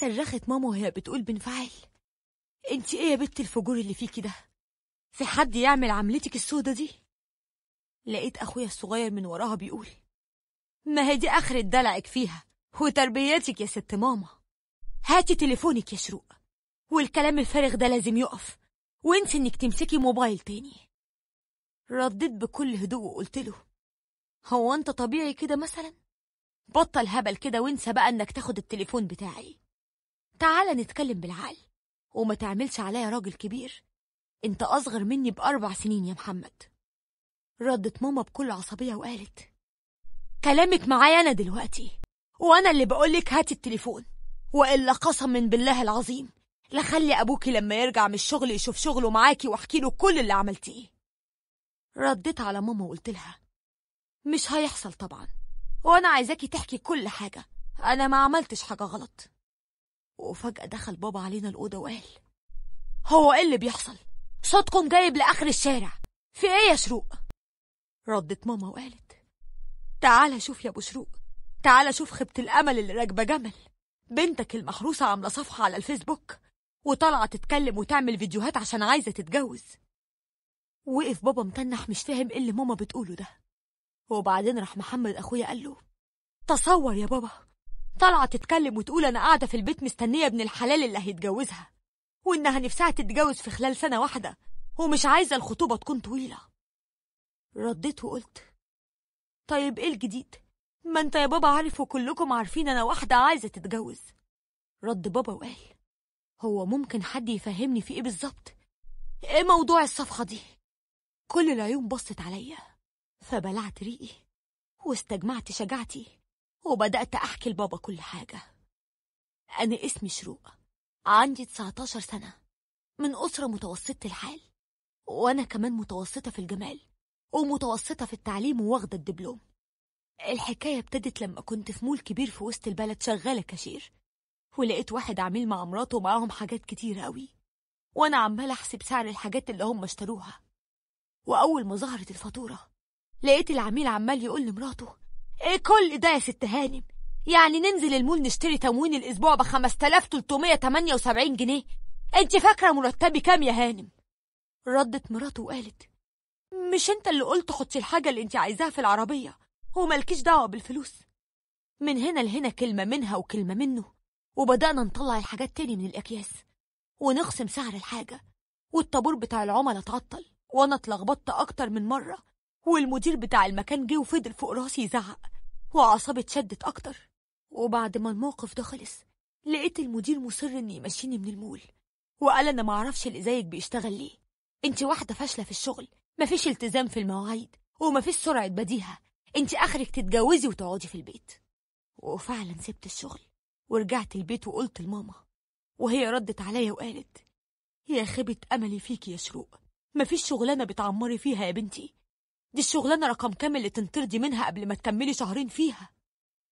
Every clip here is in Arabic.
صرخت ماما وهي بتقول بنفعل انت ايه يا بت الفجور اللي فيكي ده في حد يعمل عملتك السودة دي لقيت اخويا الصغير من وراها بيقول ما هي دي اخر دلعك فيها وتربيتك يا ست ماما هاتي تليفونك يا شروق والكلام الفارغ ده لازم يقف وانت انك تمسكي موبايل تاني رديت بكل هدوء وقلت له هو انت طبيعي كده مثلا بطل هبل كده وانسى بقى انك تاخد التليفون بتاعي تعال نتكلم بالعقل وما تعملش عليا راجل كبير انت اصغر مني باربع سنين يا محمد ردت ماما بكل عصبيه وقالت كلامك معايا انا دلوقتي وانا اللي بقولك هاتي التليفون والا قسما بالله العظيم لخلي ابوكي لما يرجع من الشغل يشوف شغله معاكي واحكي له كل اللي عملتيه رديت على ماما وقلت لها مش هيحصل طبعا وانا عايزاكي تحكي كل حاجه انا ما عملتش حاجه غلط وفجأة دخل بابا علينا الأوضة وقال هو إيه اللي بيحصل؟ صوتكم جايب لآخر الشارع في إيه يا شروق؟ ردت ماما وقالت تعالى شوف يا أبو شروق تعالى شوف خيبة الأمل اللي راكبة جمل بنتك المحروسة عاملة صفحة على الفيسبوك وطالعة تتكلم وتعمل فيديوهات عشان عايزة تتجوز وقف بابا متنح مش فاهم ايه اللي ماما بتقوله ده وبعدين راح محمد اخويا قال له تصور يا بابا طالعة تتكلم وتقول أنا قاعدة في البيت مستنية ابن الحلال اللي هيتجوزها وإنها نفسها تتجوز في خلال سنة واحدة ومش عايزة الخطوبة تكون طويلة رديت وقلت طيب إيه الجديد؟ ما أنت يا بابا عارف وكلكم عارفين أنا واحدة عايزة تتجوز رد بابا وقال هو ممكن حد يفهمني في إيه بالظبط؟ إيه موضوع الصفحة دي؟ كل العيون بصت عليا فبلعت ريقي واستجمعت شجاعتي وبدأت أحكي لبابا كل حاجة أنا اسمي شروق عندي 19 سنة من أسرة متوسطة الحال وأنا كمان متوسطة في الجمال ومتوسطة في التعليم وواخدة الدبلوم الحكاية ابتدت لما كنت في مول كبير في وسط البلد شغالة كاشير ولقيت واحد عميل مع مراته ومعاهم حاجات كتير قوي وأنا عمال أحسب سعر الحاجات اللي هم اشتروها وأول ما ظهرت الفاتورة لقيت العميل عمال يقول لمراته إيه كل ده يا ست هانم يعني ننزل المول نشتري تموين الأسبوع ب 5378 جنيه أنت فاكرة مرتبي كام يا هانم؟ ردت مراته وقالت مش أنت اللي قلت حطي الحاجة اللي أنت عايزاها في العربية ومالكيش دعوة بالفلوس من هنا لهنا كلمة منها وكلمة منه وبدأنا نطلع الحاجات تاني من الأكياس ونخصم سعر الحاجة والطابور بتاع العملاء اتعطل وأنا اتلخبطت أكتر من مرة والمدير بتاع المكان جه وفضل فوق راسي يزعق وأعصابي اتشدت أكتر وبعد ما الموقف ده خلص لقيت المدير مصر اني يمشيني من المول وقال أنا معرفش اللي زيك بيشتغل ليه أنت واحدة فاشلة في الشغل مفيش التزام في المواعيد ومفيش سرعة بديهة أنت آخرك تتجوزي وتقعدي في البيت وفعلا سبت الشغل ورجعت البيت وقلت لماما وهي ردت عليا وقالت يا خيبة أملي فيكي يا شروق مفيش شغلانة بتعمري فيها يا بنتي دي الشغلانة رقم كام اللي تنطردي منها قبل ما تكملي شهرين فيها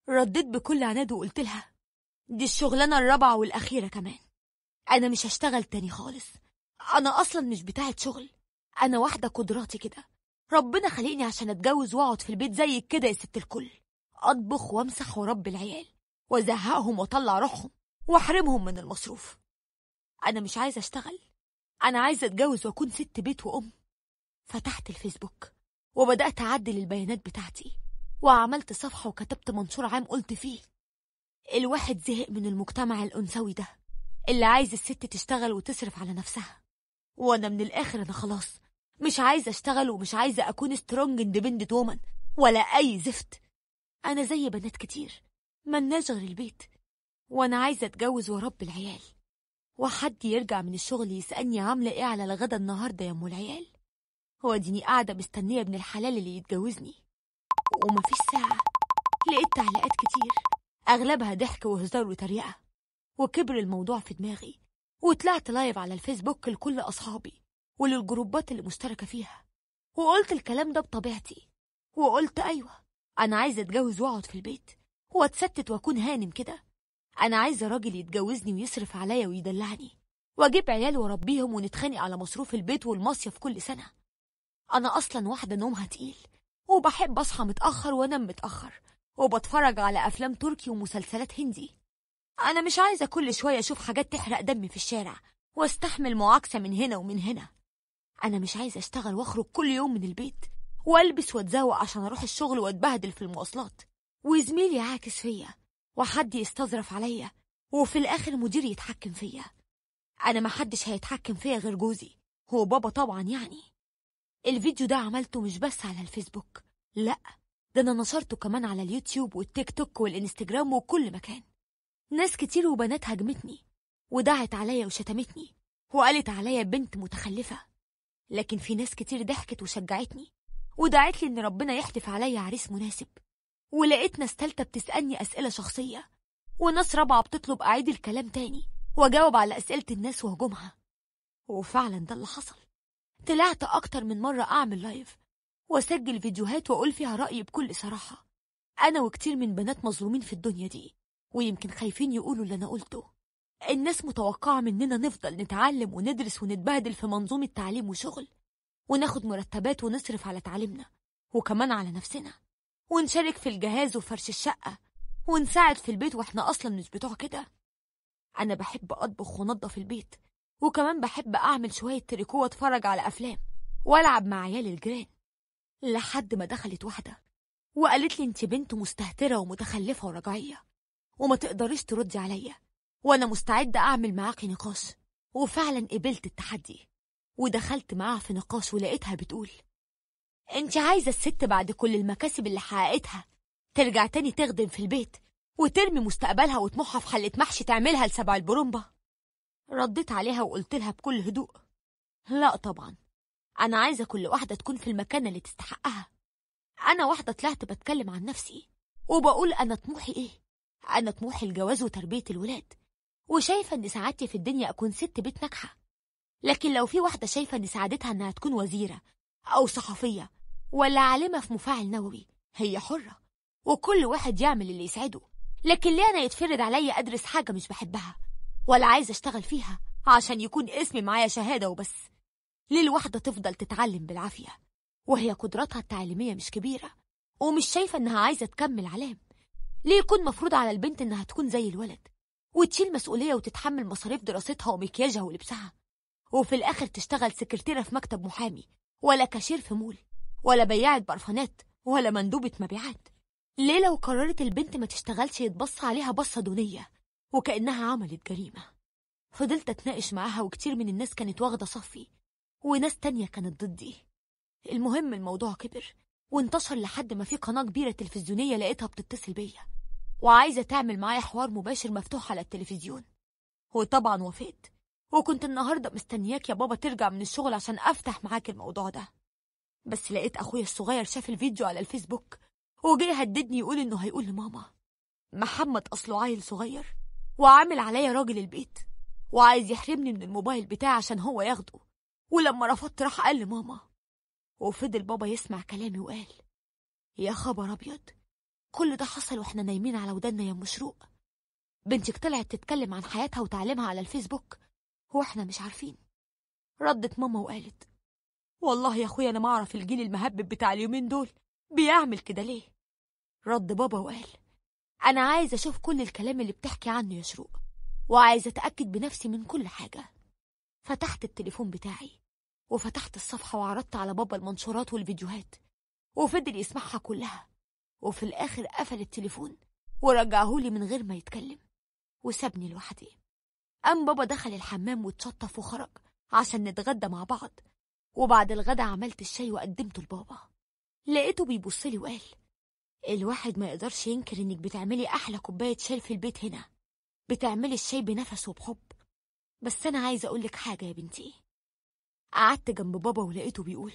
رديت بكل عناد وقلت لها دي الشغلانة الرابعة والأخيرة كمان أنا مش هشتغل تاني خالص أنا أصلا مش بتاعة شغل أنا واحدة قدراتي كده ربنا خلقني عشان أتجوز وأقعد في البيت زيك كده يا ست الكل أطبخ وأمسح وأربي العيال وأزهقهم وأطلع روحهم وأحرمهم من المصروف أنا مش عايزة أشتغل أنا عايزة أتجوز وأكون ست بيت وأم فتحت الفيسبوك وبدأت أعدل البيانات بتاعتي وعملت صفحة وكتبت منشور عام قلت فيه الواحد زهق من المجتمع الأنثوي ده اللي عايز الست تشتغل وتصرف على نفسها وأنا من الآخر أنا خلاص مش عايزة أشتغل ومش عايزة أكون سترونج اندبندنت وومن ولا أي زفت أنا زي بنات كتير مالناش غير البيت وأنا عايزة أتجوز وأربي العيال وحد يرجع من الشغل يسألني عاملة إيه على الغدا النهاردة يا أم العيال هو اديني قاعدة مستنية ابن الحلال اللي يتجوزني ومفيش ساعة لقيت تعليقات كتير أغلبها ضحك وهزار وتريقة وكبر الموضوع في دماغي وطلعت لايف على الفيسبوك لكل أصحابي وللجروبات اللي مشتركة فيها وقلت الكلام ده بطبيعتي وقلت أيوة أنا عايزة أتجوز وأقعد في البيت وأتستت وأكون هانم كده أنا عايزة راجل يتجوزني ويصرف عليا ويدلعني وأجيب عيال وأربيهم ونتخانق على مصروف البيت والمصيف كل سنة أنا أصلا واحدة نومها تقيل وبحب أصحى متأخر وأنام متأخر وبتفرج على أفلام تركي ومسلسلات هندي أنا مش عايزة كل شوية أشوف حاجات تحرق دمي في الشارع واستحمل معاكسة من هنا ومن هنا أنا مش عايزة أشتغل وأخرج كل يوم من البيت والبس واتزوق عشان اروح الشغل واتبهدل في المواصلات وزميلي عاكس فيا وحد يستظرف عليا وفي الاخر مدير يتحكم فيا انا محدش هيتحكم فيا غير جوزي هو بابا طبعا يعني الفيديو ده عملته مش بس على الفيسبوك لأ ده أنا نشرته كمان على اليوتيوب والتيك توك والإنستجرام وكل مكان ناس كتير وبنات هاجمتني ودعت عليا وشتمتني وقالت عليا بنت متخلفة لكن في ناس كتير ضحكت وشجعتني ودعت لي إن ربنا يحلف عليا عريس مناسب ولقيت ناس تالتة بتسألني أسئلة شخصية وناس رابعة بتطلب أعيد الكلام تاني وأجاوب على أسئلة الناس وهجومها وفعلا ده اللي حصل طلعت أكتر من مرة أعمل لايف وأسجل فيديوهات وأقول فيها رأيي بكل صراحة أنا وكتير من بنات مظلومين في الدنيا دي ويمكن خايفين يقولوا اللي أنا قلته الناس متوقعة مننا نفضل نتعلم وندرس ونتبهدل في منظومة تعليم وشغل وناخد مرتبات ونصرف على تعليمنا وكمان على نفسنا ونشارك في الجهاز وفرش الشقة ونساعد في البيت واحنا أصلا مش بتوع كده أنا بحب أطبخ وأنضف البيت وكمان بحب أعمل شوية تريكو وأتفرج على أفلام وألعب مع عيال الجيران لحد ما دخلت واحدة وقالت لي أنت بنت مستهترة ومتخلفة ورجعية وما تقدريش تردي عليا وأنا مستعدة أعمل معاكي نقاش وفعلا قبلت التحدي ودخلت معاها في نقاش ولقيتها بتقول أنت عايزة الست بعد كل المكاسب اللي حققتها ترجع تاني تخدم في البيت وترمي مستقبلها وطموحها في حلة محشي تعملها لسبع البرومبا رديت عليها وقلت لها بكل هدوء لا طبعا أنا عايزة كل واحدة تكون في المكان اللي تستحقها أنا واحدة طلعت بتكلم عن نفسي وبقول أنا طموحي إيه أنا طموحي الجواز وتربية الولاد وشايفة إن سعادتي في الدنيا أكون ست بيت ناجحة لكن لو في واحدة شايفة إن سعادتها إنها تكون وزيرة أو صحفية ولا عالمة في مفاعل نووي هي حرة وكل واحد يعمل اللي يسعده لكن ليه أنا يتفرد عليا أدرس حاجة مش بحبها ولا عايز اشتغل فيها عشان يكون اسمي معايا شهادة وبس ليه الواحدة تفضل تتعلم بالعافية وهي قدراتها التعليمية مش كبيرة ومش شايفة إنها عايزة تكمل علام ليه يكون مفروض على البنت إنها تكون زي الولد وتشيل مسؤولية وتتحمل مصاريف دراستها ومكياجها ولبسها وفي الآخر تشتغل سكرتيرة في مكتب محامي ولا كاشير في مول ولا بياعة برفانات ولا مندوبة مبيعات ليه لو قررت البنت ما تشتغلش يتبص عليها بصة دونية وكأنها عملت جريمة فضلت أتناقش معاها وكتير من الناس كانت واخدة صفي وناس تانية كانت ضدي المهم الموضوع كبر وانتشر لحد ما في قناة كبيرة تلفزيونية لقيتها بتتصل بيا وعايزة تعمل معايا حوار مباشر مفتوح على التلفزيون وطبعا وافقت وكنت النهاردة مستنياك يا بابا ترجع من الشغل عشان أفتح معاك الموضوع ده بس لقيت أخويا الصغير شاف الفيديو على الفيسبوك وجاي هددني يقول إنه هيقول لماما محمد أصله عيل صغير وعامل عليا راجل البيت وعايز يحرمني من الموبايل بتاعي عشان هو ياخده ولما رفضت راح قال لماما وفضل بابا يسمع كلامي وقال يا خبر ابيض كل ده حصل واحنا نايمين على ودنا يا مشروق بنتك طلعت تتكلم عن حياتها وتعليمها على الفيسبوك واحنا مش عارفين ردت ماما وقالت والله يا اخويا انا ما اعرف الجيل المهبب بتاع اليومين دول بيعمل كده ليه رد بابا وقال أنا عايز أشوف كل الكلام اللي بتحكي عنه يا شروق وعايز أتأكد بنفسي من كل حاجة فتحت التليفون بتاعي وفتحت الصفحة وعرضت على بابا المنشورات والفيديوهات وفضل يسمعها كلها وفي الآخر قفل التليفون ورجعهولي من غير ما يتكلم وسابني لوحدي قام بابا دخل الحمام واتشطف وخرج عشان نتغدى مع بعض وبعد الغدا عملت الشاي وقدمته لبابا لقيته بيبصلي وقال الواحد ما يقدرش ينكر انك بتعملي احلى كوبايه شاي في البيت هنا بتعملي الشاي بنفس وبحب بس انا عايزه اقولك حاجه يا بنتي قعدت جنب بابا ولقيته بيقول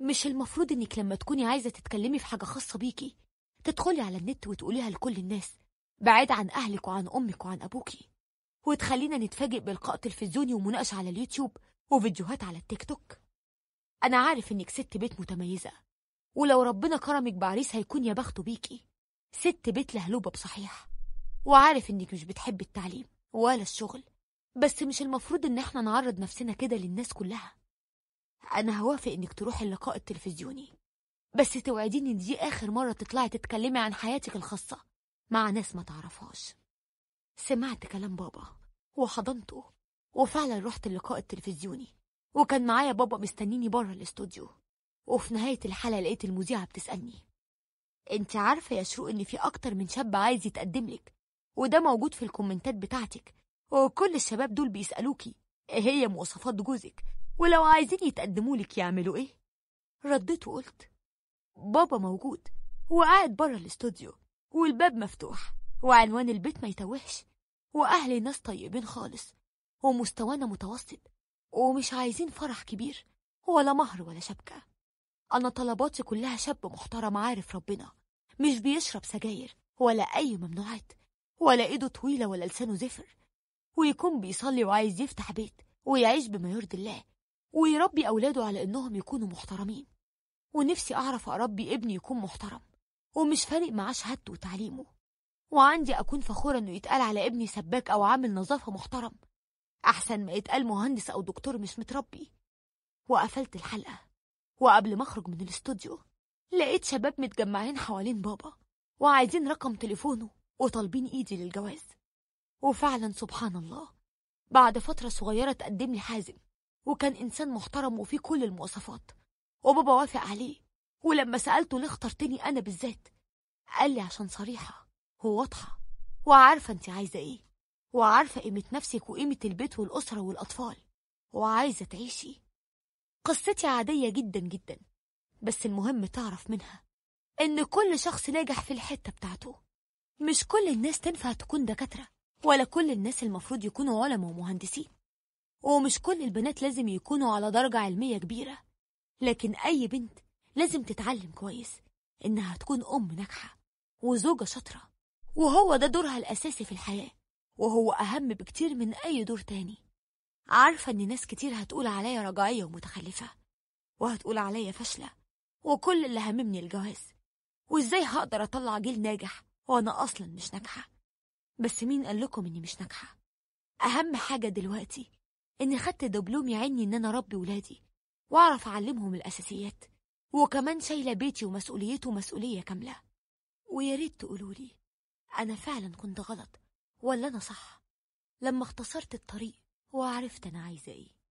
مش المفروض انك لما تكوني عايزه تتكلمي في حاجه خاصه بيكي تدخلي على النت وتقوليها لكل الناس بعيد عن اهلك وعن امك وعن ابوكي وتخلينا نتفاجئ بلقاء تلفزيوني ومناقشه على اليوتيوب وفيديوهات على التيك توك انا عارف انك ست بيت متميزه ولو ربنا كرمك بعريس هيكون يا بخته بيكي ست بيت لهلوبة بصحيح وعارف انك مش بتحب التعليم ولا الشغل بس مش المفروض ان احنا نعرض نفسنا كده للناس كلها انا هوافق انك تروحي اللقاء التلفزيوني بس توعديني ان دي اخر مرة تطلعي تتكلمي عن حياتك الخاصة مع ناس ما تعرفهاش سمعت كلام بابا وحضنته وفعلا رحت اللقاء التلفزيوني وكان معايا بابا مستنيني بره الاستوديو وفي نهاية الحلقة لقيت المذيعة بتسألني انت عارفة يا شروق ان في اكتر من شاب عايز يتقدم لك وده موجود في الكومنتات بتاعتك وكل الشباب دول بيسألوكي ايه هي مواصفات جوزك ولو عايزين يتقدموا لك يعملوا ايه رديت وقلت بابا موجود وقاعد بره الاستوديو والباب مفتوح وعنوان البيت ما يتوهش واهلي ناس طيبين خالص ومستوانا متوسط ومش عايزين فرح كبير ولا مهر ولا شبكه أنا طلباتي كلها شاب محترم عارف ربنا مش بيشرب سجاير ولا أي ممنوعات ولا إيده طويلة ولا لسانه زفر ويكون بيصلي وعايز يفتح بيت ويعيش بما يرضي الله ويربي أولاده على إنهم يكونوا محترمين ونفسي أعرف أربي ابني يكون محترم ومش فارق معاه شهادته وتعليمه وعندي أكون فخورة إنه يتقال على ابني سباك أو عامل نظافة محترم أحسن ما يتقال مهندس أو دكتور مش متربي وقفلت الحلقة وقبل ما اخرج من الاستوديو لقيت شباب متجمعين حوالين بابا وعايزين رقم تليفونه وطالبين ايدي للجواز وفعلا سبحان الله بعد فترة صغيرة تقدم لي حازم وكان إنسان محترم وفيه كل المواصفات وبابا وافق عليه ولما سألته ليه اخترتني أنا بالذات قال لي عشان صريحة وواضحة وعارفة أنت عايزة إيه وعارفة قيمة نفسك وقيمة البيت والأسرة والأطفال وعايزة تعيشي قصتي عادية جدا جدا بس المهم تعرف منها إن كل شخص ناجح في الحتة بتاعته مش كل الناس تنفع تكون دكاترة ولا كل الناس المفروض يكونوا علماء ومهندسين ومش كل البنات لازم يكونوا على درجة علمية كبيرة لكن أي بنت لازم تتعلم كويس إنها تكون أم ناجحة وزوجة شاطرة وهو ده دورها الأساسي في الحياة وهو أهم بكتير من أي دور تاني عارفة إن ناس كتير هتقول عليا رجعية ومتخلفة وهتقول عليا فاشلة وكل اللي هممني الجواز وإزاي هقدر أطلع جيل ناجح وأنا أصلا مش ناجحة بس مين قال لكم إني مش ناجحة أهم حاجة دلوقتي إني خدت دبلوم يعني إن أنا اربي ولادي وأعرف أعلمهم الأساسيات وكمان شايلة بيتي ومسؤوليته مسؤولية كاملة ويا ريت تقولولي أنا فعلا كنت غلط ولا أنا صح لما اختصرت الطريق وعرفت أنا عايزة إيه